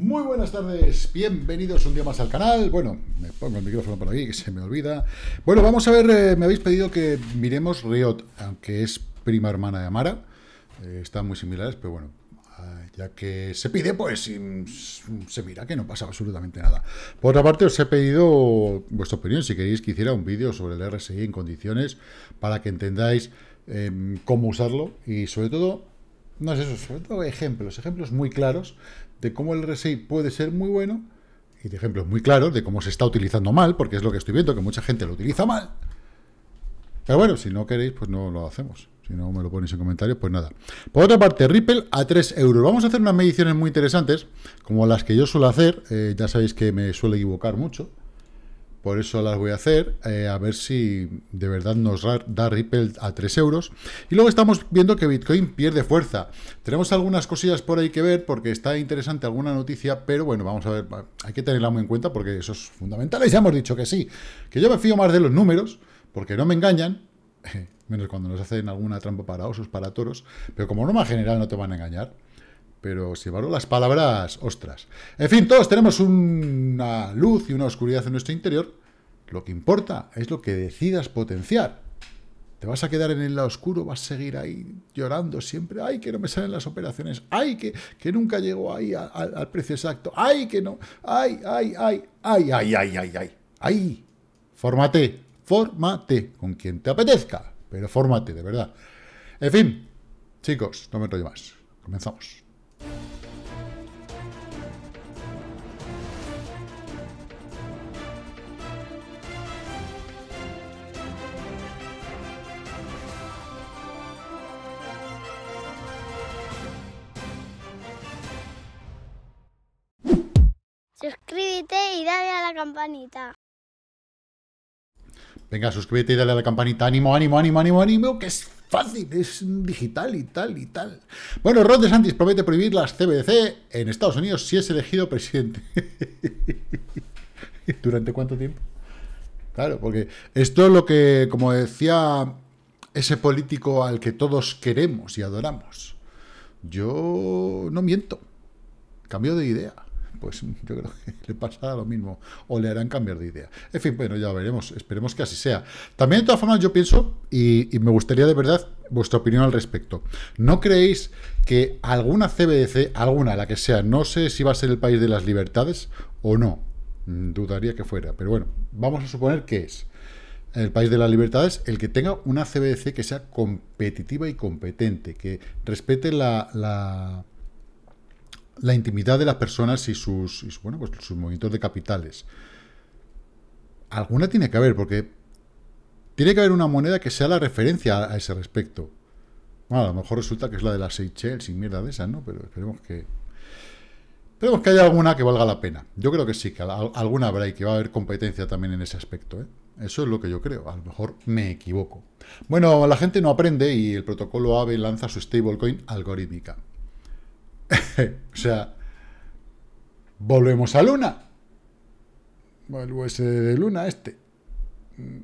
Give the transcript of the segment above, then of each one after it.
Muy buenas tardes, bienvenidos un día más al canal. Bueno, me pongo el micrófono por aquí, que se me olvida. Bueno, vamos a ver, eh, me habéis pedido que miremos Riot, aunque es prima hermana de Amara. Eh, están muy similares, pero bueno, ah, ya que se pide, pues mm, se mira que no pasa absolutamente nada. Por otra parte, os he pedido vuestra opinión, si queréis que hiciera un vídeo sobre el RSI en condiciones, para que entendáis em, cómo usarlo y sobre todo, no es eso, sobre todo ejemplos, ejemplos muy claros de cómo el RSI puede ser muy bueno y de ejemplos muy claros de cómo se está utilizando mal, porque es lo que estoy viendo, que mucha gente lo utiliza mal. Pero bueno, si no queréis, pues no lo hacemos. Si no me lo ponéis en comentarios, pues nada. Por otra parte, Ripple a 3 euros. Vamos a hacer unas mediciones muy interesantes, como las que yo suelo hacer. Eh, ya sabéis que me suelo equivocar mucho por eso las voy a hacer, eh, a ver si de verdad nos da Ripple a 3 euros. Y luego estamos viendo que Bitcoin pierde fuerza. Tenemos algunas cosillas por ahí que ver porque está interesante alguna noticia, pero bueno, vamos a ver, hay que tenerla muy en cuenta porque eso es fundamental. Y ya hemos dicho que sí, que yo me fío más de los números porque no me engañan, menos cuando nos hacen alguna trampa para osos, para toros, pero como norma general no te van a engañar pero si valoró las palabras ostras. En fin, todos tenemos una luz y una oscuridad en nuestro interior. Lo que importa es lo que decidas potenciar. ¿Te vas a quedar en el lado oscuro? ¿Vas a seguir ahí llorando siempre? ¡Ay, que no me salen las operaciones! ¡Ay, que, que nunca llego ahí al precio exacto! ¡Ay, que no! ¡Ay, ay, ay! ¡Ay, ay, ay, ay, ay! ¡Ay! Fórmate, fórmate con quien te apetezca, pero fórmate, de verdad. En fin, chicos, no me enrollo más. Comenzamos. Suscríbete y dale a la campanita. Venga, suscríbete y dale a la campanita. Ánimo, ánimo, ánimo, ánimo, ánimo, que es fácil, es digital y tal y tal. Bueno, Ron DeSantis promete prohibir las CBDC en Estados Unidos si es elegido presidente. ¿Durante cuánto tiempo? Claro, porque esto es lo que, como decía ese político al que todos queremos y adoramos. Yo no miento, cambio de idea pues yo creo que le pasará lo mismo, o le harán cambiar de idea. En fin, bueno, ya veremos, esperemos que así sea. También, de todas formas, yo pienso, y, me gustaría de verdad vuestra opinión al respecto. ¿No creéis que alguna CBDC, alguna, la que sea, no sé si va a ser el país de las libertades o no? Mm, dudaría que fuera, pero bueno, vamos a suponer que es el país de las libertades, el que tenga una CBDC que sea competitiva y competente, que respete la la intimidad de las personas y sus, bueno, pues sus movimientos de capitales. Alguna tiene que haber, porque tiene que haber una moneda que sea la referencia a, ese respecto. a lo mejor resulta que es la de las Seychelles sin mierda de esas, ¿no? Pero esperemos que... Esperemos que haya alguna que valga la pena. Yo creo que sí, que alguna habrá y que va a haber competencia también en ese aspecto, ¿eh? Eso es lo que yo creo. A lo mejor me equivoco. Bueno, la gente no aprende y el protocolo AVE lanza su stablecoin algorítmica. o sea, volvemos a Luna. El de Luna este.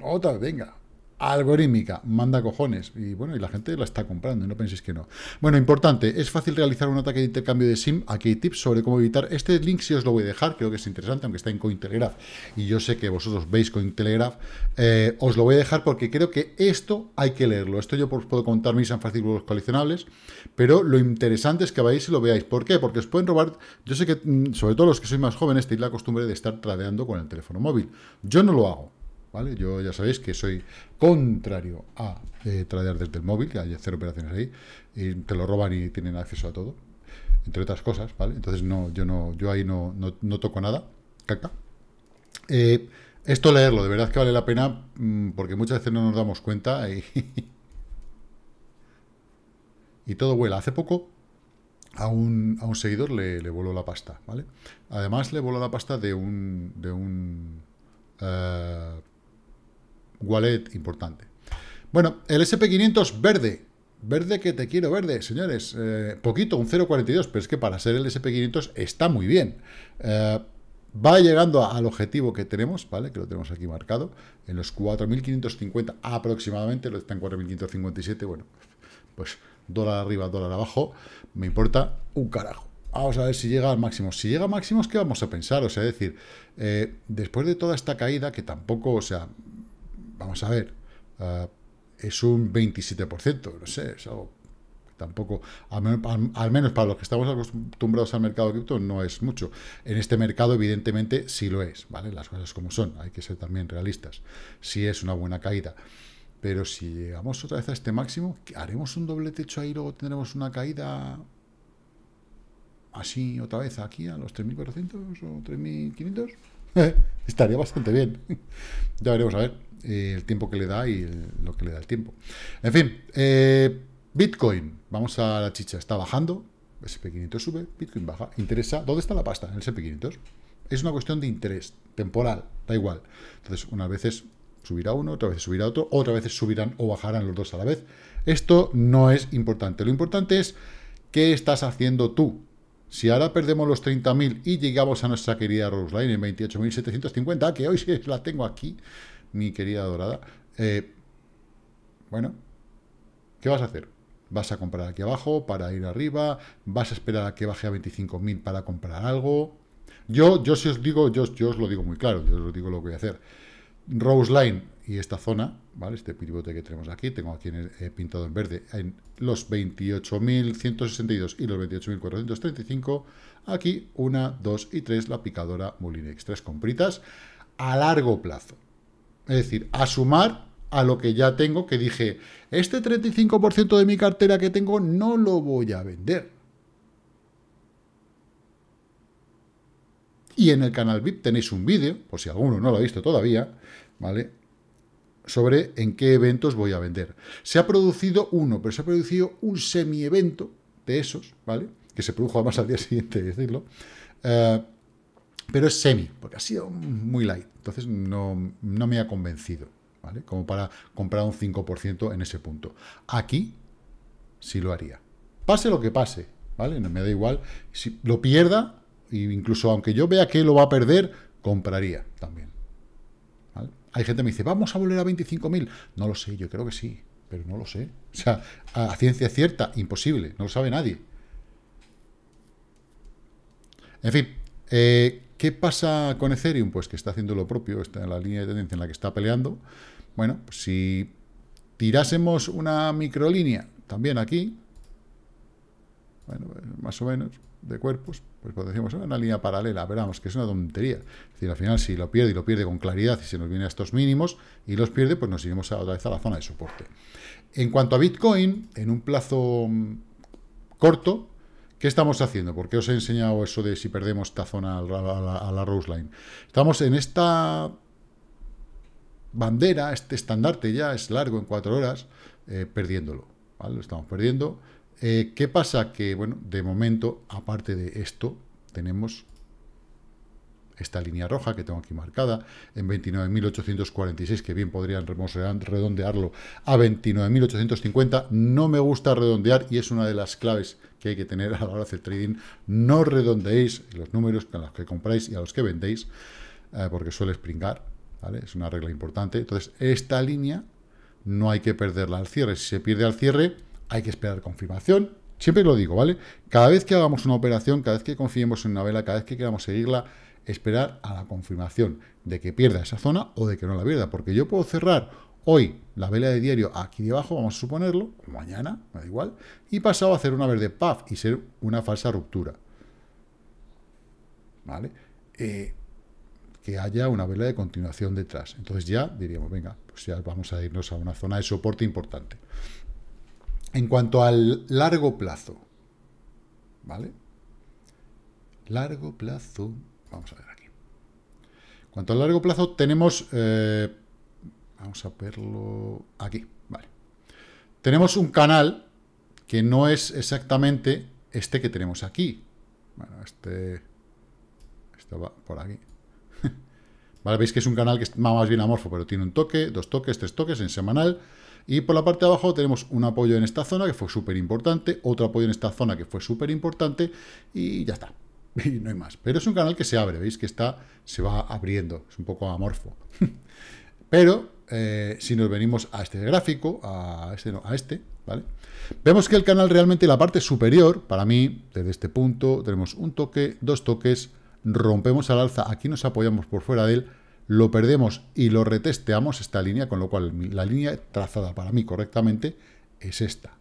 Otra, venga, algorítmica, manda cojones. Y bueno, y la gente la está comprando, no penséis que no. Bueno, importante, es fácil realizar un ataque de intercambio de SIM. Aquí hay tips sobre cómo evitar. Este link si os lo voy a dejar, creo que es interesante, aunque está en Cointelegraph. Y yo sé que vosotros veis Cointelegraph. Eh, os lo voy a dejar porque creo que esto hay que leerlo. Esto yo os puedo contar mis los coleccionables, pero lo interesante es que vayáis y lo veáis. ¿Por qué? Porque os pueden robar... Yo sé que, mm, sobre todo los que sois más jóvenes, tenéis la costumbre de estar tradeando con el teléfono móvil. Yo no lo hago. ¿vale? Yo ya sabéis que soy contrario a eh, traer desde el móvil, que hay hacer operaciones ahí, y te lo roban y tienen acceso a todo, entre otras cosas, ¿vale? Entonces no, yo no, yo ahí no, no, toco nada, caca. Eh, esto leerlo, de verdad que vale la pena, mm, porque muchas veces no nos damos cuenta y, y todo vuela. Hace poco a un, a un seguidor le, le, voló la pasta, ¿vale? Además le voló la pasta de un, de un eh, wallet importante. Bueno, el SP500 verde. Verde que te quiero verde, señores. Eh, poquito, un 0,42, pero es que para ser el SP500 está muy bien. Eh, va llegando al objetivo que tenemos, ¿vale? Que lo tenemos aquí marcado, en los 4.550 aproximadamente, lo está en 4.557, bueno, pues dólar arriba, dólar abajo, me importa un carajo. Vamos a ver si llega al máximo. Si llega al máximo, ¿qué vamos a pensar? O sea, decir, eh, después de toda esta caída, que tampoco, o sea, vamos a ver, eh, es un 27%, no sé, es algo tampoco, al, menos para los que estamos acostumbrados al mercado de cripto, no es mucho. En este mercado, evidentemente, sí lo es, ¿vale? Las cosas como son, hay que ser también realistas. Sí es una buena caída. Pero si llegamos otra vez a este máximo, ¿haremos un doble techo ahí luego tendremos una caída así otra vez aquí a los 3.400 o 3.500? Estaría bastante bien. ya veremos a ver el tiempo que le da y lo que le da el tiempo. En fin, eh, Bitcoin. Vamos a la chicha. Está bajando. SP500 sube, Bitcoin baja. Interesa. ¿Dónde está la pasta? En el SP500. Es una cuestión de interés, temporal, da igual. Entonces, unas veces subirá uno, otra vez subirá otro, otra vez subirán o bajarán los dos a la vez. Esto no es importante. Lo importante es qué estás haciendo tú si ahora perdemos los 30.000 y llegamos a nuestra querida Rose Line en 28.750, que hoy sí la tengo aquí, mi querida dorada, eh, bueno, ¿qué vas a hacer? ¿Vas a comprar aquí abajo para ir arriba? ¿Vas a esperar a que baje a 25.000 para comprar algo? Yo, yo si os digo, yo, yo os lo digo muy claro, yo os lo digo lo que voy a hacer. Rose Line y esta zona, ¿vale? Este pivote que tenemos aquí, tengo aquí eh, pintado en verde, en los 28.162 y los 28.435, aquí una, dos y tres, la picadora Molinex, tres compritas a largo plazo. Es decir, a sumar a lo que ya tengo, que dije, este 35% de mi cartera que tengo no lo voy a vender. Y en el canal VIP tenéis un vídeo, por si alguno no lo ha visto todavía, ¿vale? sobre en qué eventos voy a vender. Se ha producido uno, pero se ha producido un semi-evento de esos, ¿vale? Que se produjo además al día siguiente, decirlo. Eh, pero es semi, porque ha sido muy light. Entonces no, no me ha convencido, ¿vale? Como para comprar un 5% en ese punto. Aquí sí lo haría. Pase lo que pase, ¿vale? No me da igual. Si lo pierda, e incluso aunque yo vea que lo va a perder, compraría también. Hay gente que me dice, vamos a volver a 25.000. No lo sé, yo creo que sí, pero no lo sé. O sea, a ciencia cierta, imposible, no lo sabe nadie. En fin, eh, ¿qué pasa con Ethereum? Pues que está haciendo lo propio, está en la línea de tendencia en la que está peleando. Bueno, pues si tirásemos una microlínea también aquí, bueno, pues, más o menos, de cuerpos, pues cuando decimos ah, una línea paralela, veramos que es una tontería. Es decir, al final si lo pierde y lo pierde con claridad y se nos viene a estos mínimos y los pierde, pues nos iremos a, otra vez a la zona de soporte. En cuanto a Bitcoin, en un plazo mm, corto, ¿Qué estamos haciendo? porque os he enseñado eso de si perdemos esta zona a la, Rose Line? Estamos en esta bandera, este estandarte ya, es largo, en cuatro horas, eh, perdiéndolo. Lo estamos perdiendo. Eh, ¿Qué pasa? Que, bueno, de momento, aparte de esto, tenemos esta línea roja que tengo aquí marcada en 29.846, que bien podrían redondearlo a 29.850. No me gusta redondear y es una de las claves que hay que tener a la hora de hacer trading. No redondeéis los números con los que compráis y a los que vendéis, eh, porque suele springar ¿vale? Es una regla importante. Entonces, esta línea no hay que perderla al cierre. Si se pierde al cierre, hay que esperar confirmación. Siempre lo digo, ¿vale? Cada vez que hagamos una operación, cada vez que confiemos en una vela, cada vez que queramos seguirla, esperar a la confirmación de que pierda esa zona o de que no la pierda. Porque yo puedo cerrar hoy la vela de diario aquí debajo, vamos a suponerlo, mañana, me da igual, y pasado a hacer una verde puff y ser una falsa ruptura. ¿Vale? Eh, que haya una vela de continuación detrás. Entonces ya diríamos, venga, pues ya vamos a irnos a una zona de soporte importante. En cuanto al largo plazo, ¿vale? Largo plazo, vamos a ver aquí. En cuanto al largo plazo, tenemos, eh, vamos a verlo aquí, vale. Tenemos un canal que no es exactamente este que tenemos aquí. Bueno, este, esto va por aquí. ¿Vale? Veis que es un canal que es más bien amorfo, pero tiene un toque, dos toques, tres toques en semanal. Y por la parte de abajo tenemos un apoyo en esta zona que fue súper importante, otro apoyo en esta zona que fue súper importante y ya está. Y no hay más. Pero es un canal que se abre, ¿veis? Que está, se va abriendo, es un poco amorfo. Pero eh, si nos venimos a este gráfico, a este, a este, ¿vale? Vemos que el canal realmente, la parte superior, para mí, desde este punto, tenemos un toque, dos toques, rompemos al alza, aquí nos apoyamos por fuera de él, lo perdemos y lo retesteamos esta línea, con lo cual la línea trazada para mí correctamente es esta.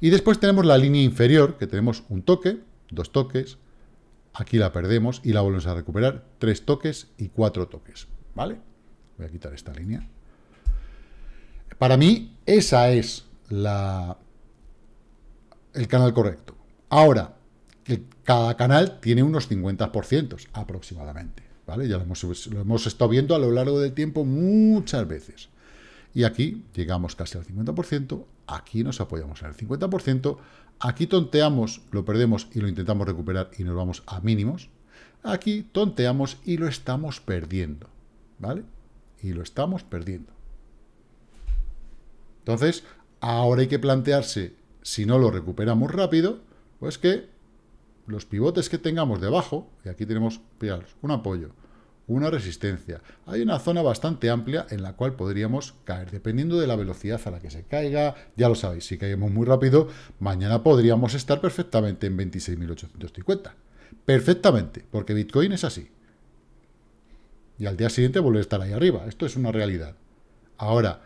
Y después tenemos la línea inferior, que tenemos un toque, dos toques, aquí la perdemos y la volvemos a recuperar, tres toques y cuatro toques, ¿vale? Voy a quitar esta línea. Para mí, esa es la, el canal correcto. Ahora, cada canal tiene unos 50% aproximadamente. ¿vale? Ya lo hemos, estado viendo a lo largo del tiempo muchas veces. Y aquí llegamos casi al 50%, aquí nos apoyamos en el 50%, aquí tonteamos, lo perdemos y lo intentamos recuperar y nos vamos a mínimos. Aquí tonteamos y lo estamos perdiendo, ¿vale? Y lo estamos perdiendo. Entonces, ahora hay que plantearse, si no lo recuperamos rápido, pues que los pivotes que tengamos debajo, y aquí tenemos, un apoyo, una resistencia. Hay una zona bastante amplia en la cual podríamos caer, dependiendo de la velocidad a la que se caiga. Ya lo sabéis, si caemos muy rápido, mañana podríamos estar perfectamente en 26.850. Perfectamente, porque Bitcoin es así. Y al día siguiente volver a estar ahí arriba. Esto es una realidad. Ahora,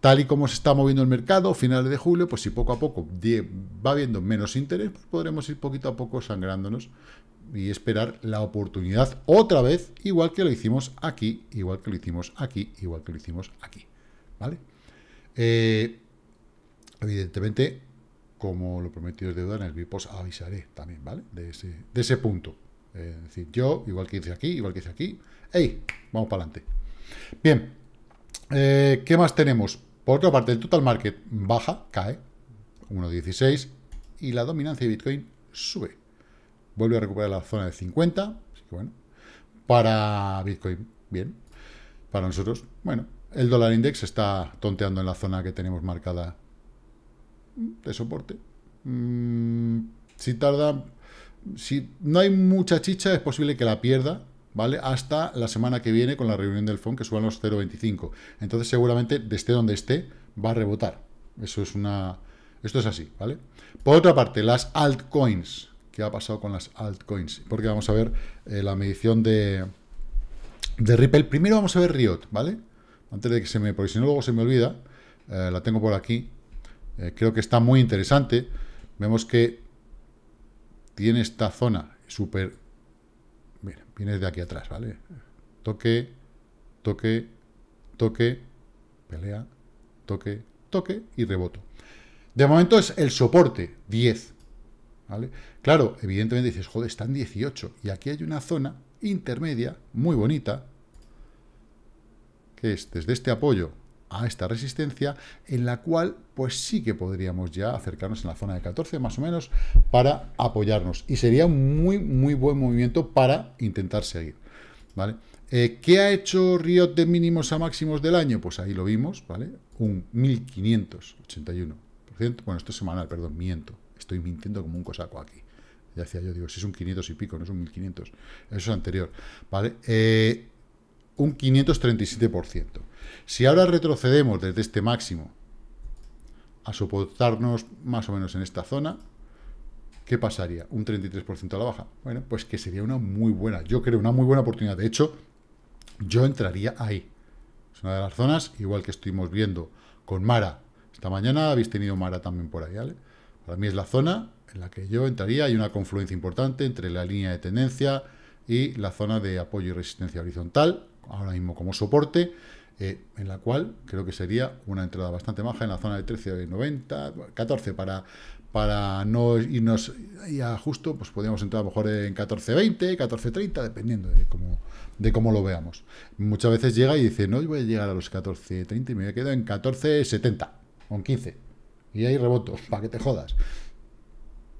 tal y como se está moviendo el mercado, finales de julio, pues si poco a poco va habiendo menos interés, pues podremos ir poquito a poco sangrándonos y esperar la oportunidad otra vez, igual que lo hicimos aquí, igual que lo hicimos aquí, igual que lo hicimos aquí, ¿vale? Eh, evidentemente, como lo prometido es deuda, en el Bipos avisaré también, ¿vale? De ese, de ese punto. Eh, es decir, yo, igual que hice aquí, igual que hice aquí, ¡hey! Vamos para adelante. Bien, eh, ¿qué más tenemos? Por otra parte, el total market baja, cae, 1.16, y la dominancia de Bitcoin sube. Vuelve a recuperar la zona de 50, así que bueno, para Bitcoin, bien. Para nosotros, bueno, el dólar index está tonteando en la zona que tenemos marcada de soporte. Mm, si tarda, si no hay mucha chicha, es posible que la pierda ¿vale? Hasta la semana que viene con la reunión del Fondo que suban los 0,25. Entonces seguramente desde donde esté va a rebotar. Eso es una... Esto es así, ¿vale? Por otra parte, las altcoins. ¿Qué ha pasado con las altcoins? Porque vamos a ver eh, la medición de, de Ripple. Primero vamos a ver Riot, ¿vale? Antes de que se me... Porque si no luego se me olvida. Eh, la tengo por aquí. Eh, creo que está muy interesante. Vemos que tiene esta zona súper Mira, vienes de aquí atrás, ¿vale? Toque, toque, toque, pelea, toque, toque y reboto. De momento es el soporte, 10. ¿Vale? Claro, evidentemente dices, joder, están 18. Y aquí hay una zona intermedia, muy bonita, que es desde este apoyo a esta resistencia, en la cual pues sí que podríamos ya acercarnos en la zona de 14 más o menos para apoyarnos. Y sería un muy, muy buen movimiento para intentar seguir. ¿vale? Eh, ¿Qué ha hecho río de mínimos a máximos del año? Pues ahí lo vimos, ¿vale? Un 1.581%. Bueno, esto es semanal, perdón, miento. Estoy mintiendo como un cosaco aquí. Ya decía yo, digo, si es un 500 y pico, no es un 1.500. Eso es anterior, ¿vale? Eh, un 537%. Si ahora retrocedemos desde este máximo a soportarnos más o menos en esta zona, ¿qué pasaría? Un 33% a la baja. Bueno, pues que sería una muy buena, yo creo, una muy buena oportunidad. De hecho, yo entraría ahí. Es una de las zonas, igual que estuvimos viendo con Mara. Esta mañana habéis tenido Mara también por ahí, ¿vale? Para mí es la zona en la que yo entraría. Hay una confluencia importante entre la línea de tendencia y la zona de apoyo y resistencia horizontal ahora mismo como soporte, eh, en la cual creo que sería una entrada bastante baja en la zona de 13,90, 14 para, para no irnos a justo, pues podríamos entrar a lo mejor en 14,20, 14,30, dependiendo de cómo, de cómo lo veamos. Muchas veces llega y dice, no, yo voy a llegar a los 14,30 y me voy a quedar en 14,70 o en 15. Y hay rebotos para que te jodas.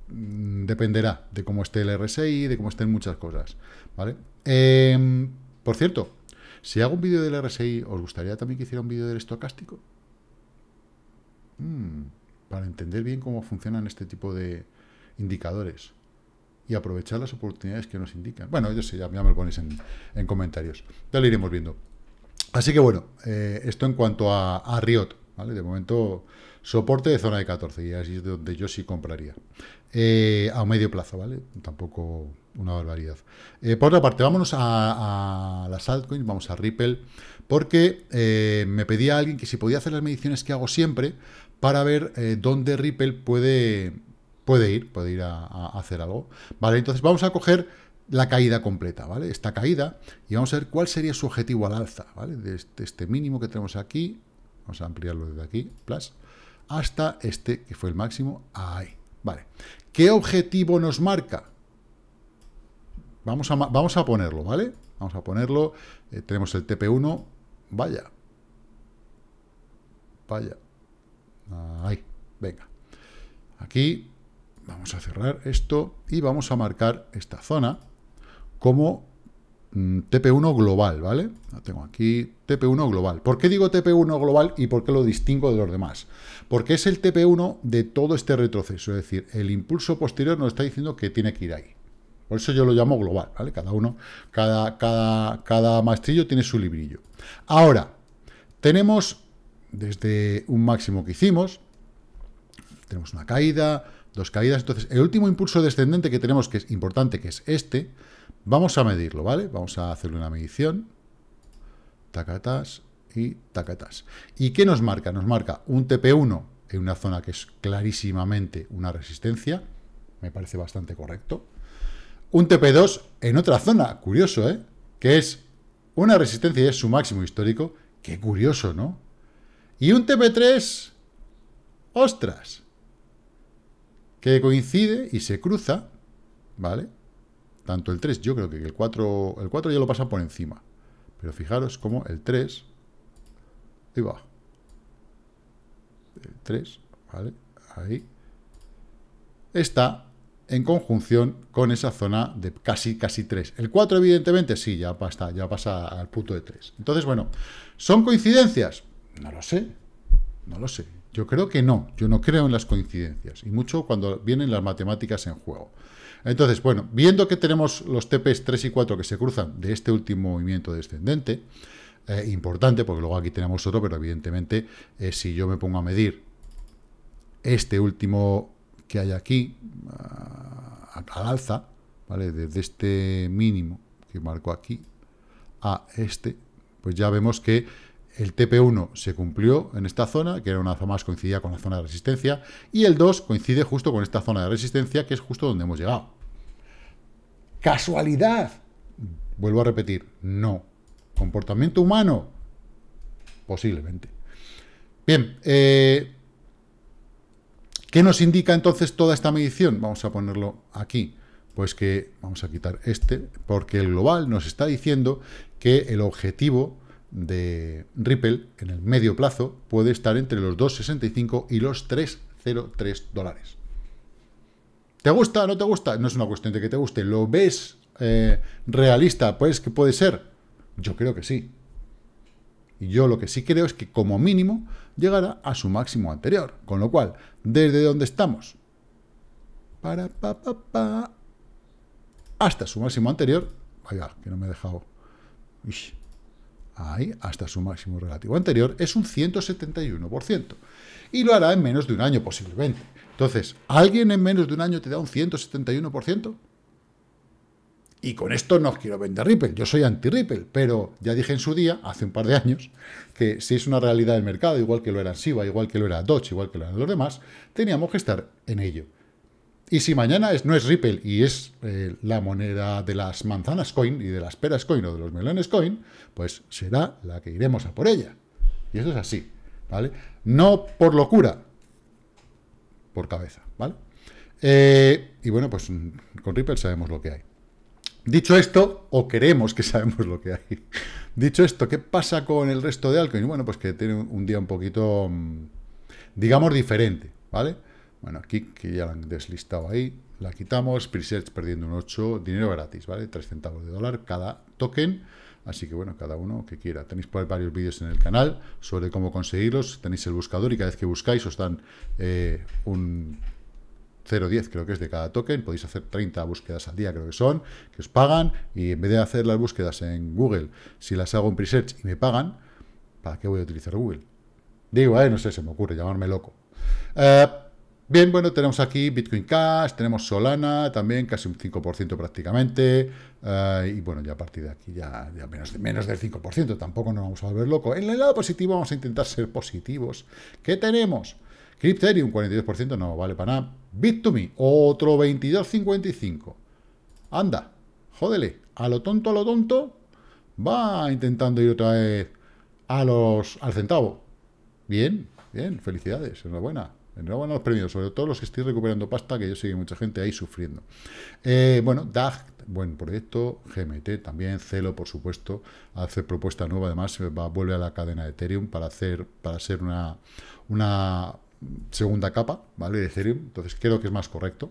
Mm, dependerá de cómo esté el RSI, de cómo estén muchas cosas. ¿vale? Em, por cierto, si hago un vídeo del RSI, ¿os gustaría también que hiciera un vídeo del estocástico? Hmm, para entender bien cómo funcionan este tipo de indicadores y aprovechar las oportunidades que nos indican. Bueno, yo sé, ya, me lo ponéis en, comentarios. Ya lo iremos viendo. Así que bueno, eh, esto en cuanto a, Riot. ¿vale? De momento, soporte de zona de 14 y así es donde yo sí compraría. Eh, a medio plazo, ¿vale? Tampoco una barbaridad. Eh, por otra parte, vámonos a, las altcoins, vamos a Ripple, porque eh, me pedía alguien que si podía hacer las mediciones que hago siempre para ver eh, dónde Ripple puede, puede ir, puede ir a, hacer algo. Vale, entonces vamos a coger la caída completa, ¿vale? Esta caída, y vamos a ver cuál sería su objetivo al alza, ¿vale? De este, este mínimo que tenemos aquí, vamos a ampliarlo desde aquí, plus, hasta este que fue el máximo, ahí, ¿vale? ¿Qué objetivo nos marca? Vamos a, ponerlo, ¿vale? Vamos a ponerlo. Eh, tenemos el TP1. Vaya. Vaya. Ahí. Venga. Aquí vamos a cerrar esto y vamos a marcar esta zona como mm, TP1 global, ¿vale? tengo aquí TP1 global. ¿Por qué digo TP1 global y por qué lo distingo de los demás? Porque es el TP1 de todo este retroceso, es decir, el impulso posterior nos está diciendo que tiene que ir ahí. Por eso yo lo llamo global, ¿vale? Cada uno, cada, cada, cada maestrillo tiene su librillo. Ahora, tenemos desde un máximo que hicimos, tenemos una caída, dos caídas, entonces el último impulso descendente que tenemos, que es importante, que es este, vamos a medirlo, ¿vale? Vamos a hacerle una medición, tacatas y tacatas. ¿Y qué nos marca? Nos marca un TP1 en una zona que es clarísimamente una resistencia, me parece bastante correcto, un TP2 en otra zona, curioso, ¿eh? Que es una resistencia y es su máximo histórico, qué curioso, ¿no? Y un TP3, ostras, que coincide y se cruza, ¿vale? Tanto el 3, yo creo que el 4, el 4 ya lo pasa por encima. Pero fijaros cómo el 3, ahí va, el 3, ¿vale? Ahí, está en conjunción con esa zona de casi, casi 3. El 4, evidentemente, sí, ya pasa, ya pasa al punto de 3. Entonces, bueno, ¿son coincidencias? No lo sé, no lo sé. Yo creo que no, yo no creo en las coincidencias, y mucho cuando vienen las matemáticas en juego. Entonces, bueno, viendo que tenemos los TPs 3 y 4 que se cruzan de este último movimiento descendente, eh, importante, porque luego aquí tenemos otro, pero evidentemente, eh, si yo me pongo a medir este último que hay aquí, al alza, ¿vale? Desde este mínimo que marco aquí a este, pues ya vemos que el TP1 se cumplió en esta zona, que era una zona más coincidida con la zona de resistencia, y el 2 coincide justo con esta zona de resistencia, que es justo donde hemos llegado. ¡Casualidad! Vuelvo a repetir, no. ¿Comportamiento humano? Posiblemente. Bien, eh, ¿Qué nos indica entonces toda esta medición? Vamos a ponerlo aquí. Pues que vamos a quitar este, porque el global nos está diciendo que el objetivo de Ripple en el medio plazo puede estar entre los 2,65 y los 3,03 dólares. ¿Te gusta? ¿No te gusta? No es una cuestión de que te guste. ¿Lo ves eh, realista? Pues que puede ser. Yo creo que sí. Y yo lo que sí creo es que como mínimo llegará a su máximo anterior. Con lo cual, desde donde estamos, para pa, hasta su máximo anterior, vaya, que no me he dejado, ahí, hasta su máximo relativo anterior, es un 171%. Y lo hará en menos de un año posiblemente. Entonces, ¿alguien en menos de un año te da un 171%? Y con esto no quiero vender Ripple, yo soy anti-Ripple, pero ya dije en su día, hace un par de años, que si es una realidad del mercado, igual que lo era Siva, igual que lo era Dodge, igual que lo eran los demás, teníamos que estar en ello. Y si mañana no es Ripple y es eh, la moneda de las manzanas coin y de las peras coin o de los melones coin, pues será la que iremos a por ella. Y eso es así, ¿vale? No por locura, por cabeza, ¿vale? Eh, y bueno, pues mm, con Ripple sabemos lo que hay. Dicho esto, o queremos que sabemos lo que hay. Dicho esto, ¿qué pasa con el resto de Alcoin? Bueno, pues que tiene un día un poquito, mm, digamos, diferente, ¿vale? Bueno, aquí que ya la han deslistado ahí, la quitamos, presets perdiendo un 8, dinero gratis, ¿vale? 3 centavos de dólar cada token, así que bueno, cada uno que quiera. Tenéis varios vídeos en el canal sobre cómo conseguirlos, tenéis el buscador y cada vez que buscáis os dan eh, un 0,10 creo que es de cada token, podéis hacer 30 búsquedas al día creo que son, que os pagan, y en vez de hacer las búsquedas en Google, si las hago en Presearch y me pagan, ¿para qué voy a utilizar Google? Digo, eh, no sé, se me ocurre llamarme loco. Eh, bien, bueno, tenemos aquí Bitcoin Cash, tenemos Solana, también casi un 5% prácticamente, eh, y bueno, ya a partir de aquí ya, menos, del 5%, tampoco nos vamos a volver loco. En el lado positivo vamos a intentar ser positivos. ¿Qué tenemos? Crypterium, 42%, no vale para nada. Bit2Me, otro 22,55. Anda, jódele, a lo tonto, a lo tonto, va intentando ir otra vez a los, al centavo. Bien, bien, felicidades, enhorabuena. Enhorabuena a los premios, sobre todo los que estoy recuperando pasta, que yo sé que mucha gente ahí sufriendo. Eh, bueno, DAG, buen proyecto, GMT también, Celo, por supuesto, hace propuesta nueva, además va, vuelve a la cadena de Ethereum para hacer, para ser una, una segunda capa, ¿vale? De Ethereum. Entonces creo que es más correcto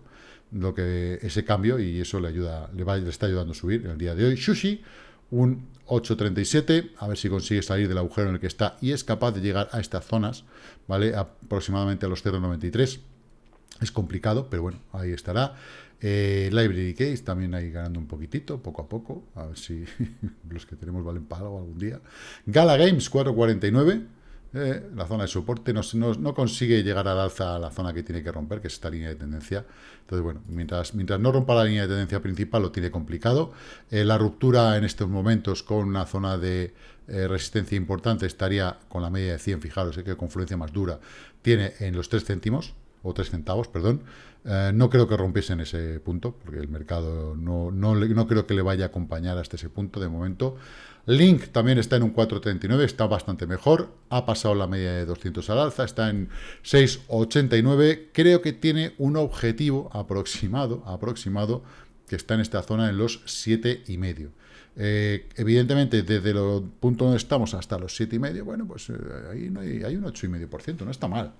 lo que ese cambio y eso le ayuda, le, va, le está ayudando a subir el día de hoy. Sushi, un 8.37, a ver si consigue salir del agujero en el que está y es capaz de llegar a estas zonas, ¿vale? Aproximadamente a los 0.93. Es complicado, pero bueno, ahí estará. Eh, Library Case también ahí ganando un poquitito, poco a poco. A ver si los que tenemos valen para algo algún día. Gala Games 449. Eh, la zona de soporte no, no, consigue llegar al alza a la zona que tiene que romper, que es esta línea de tendencia. Entonces, bueno, mientras, mientras no rompa la línea de tendencia principal, lo tiene complicado. Eh, la ruptura en estos momentos con una zona de eh, resistencia importante estaría con la media de 100, fijaros, que confluencia más dura tiene en los 3 céntimos, o 3 centavos, perdón. Eh, no creo que rompiesen ese punto, porque el mercado no, no, creo que le vaya a acompañar hasta ese punto de momento. Link también está en un 4.39, está bastante mejor, ha pasado la media de 200 al alza, está en 6.89, creo que tiene un objetivo aproximado, aproximado, que está en esta zona en los 7,5. Eh, evidentemente, desde el punto donde estamos hasta los 7,5, bueno, pues eh, ahí no hay, hay un 8,5%, no está mal.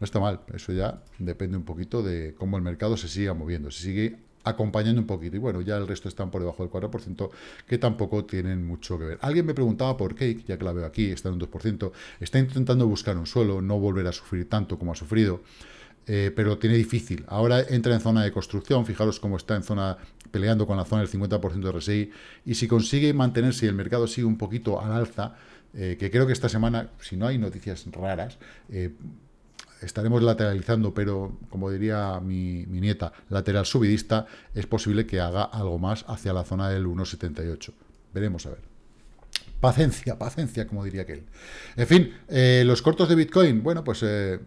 No está mal, eso ya depende un poquito de cómo el mercado se siga moviendo, se sigue acompañando un poquito. Y bueno, ya el resto están por debajo del 4%, que tampoco tienen mucho que ver. Alguien me preguntaba por Cake, ya que la veo aquí, está en un 2%, está intentando buscar un suelo, no volver a sufrir tanto como ha sufrido. Eh, pero tiene difícil. Ahora entra en zona de construcción, fijaros cómo está en zona peleando con la zona del 50% de RSI, y si consigue mantenerse y el mercado sigue un poquito al alza, eh, que creo que esta semana, si no hay noticias raras, eh, estaremos lateralizando, pero como diría mi, nieta, lateral subidista, es posible que haga algo más hacia la zona del 1,78. Veremos a ver. Paciencia, paciencia, como diría aquel. En fin, eh, los cortos de Bitcoin, bueno, pues... Eh,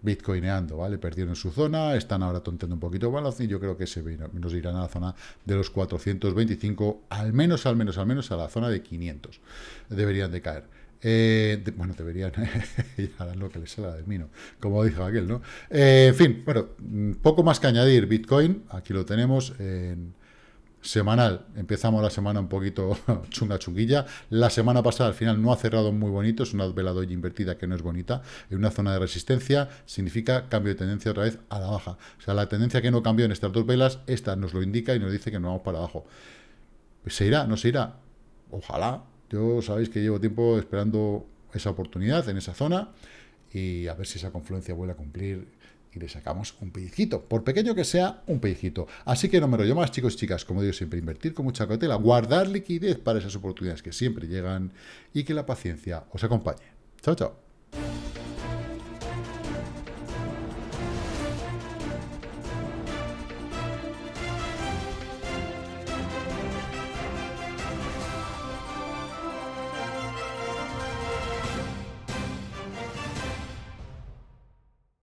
bitcoineando, ¿vale? Perdieron su zona, están ahora tonteando un poquito balance y yo creo que se nos irán a la zona de los 425, al menos, al menos, al menos a la zona de 500. Deberían de caer. Eh, bueno, deberían lo que les salga del mino, como dijo aquel, ¿no? Eh, en fin, bueno, mm, poco más que añadir. Bitcoin, aquí lo tenemos en semanal. Empezamos la semana un poquito chunga chunguilla. La semana pasada al final no ha cerrado muy bonito, es una veladoya invertida que no es bonita. En una zona de resistencia significa cambio de tendencia otra vez a la baja. O sea, la tendencia que no cambió en estas dos velas, esta nos lo indica y nos dice que no vamos para abajo. Pues se irá, no se irá. Ojalá, yo sabéis que llevo tiempo esperando esa oportunidad en esa zona y a ver si esa confluencia vuelve a cumplir y le sacamos un pellizquito, por pequeño que sea, un pellizquito. Así que no me lo más, chicos y chicas, como digo siempre, invertir con mucha cautela, guardar liquidez para esas oportunidades que siempre llegan y que la paciencia os acompañe. Chao, chao.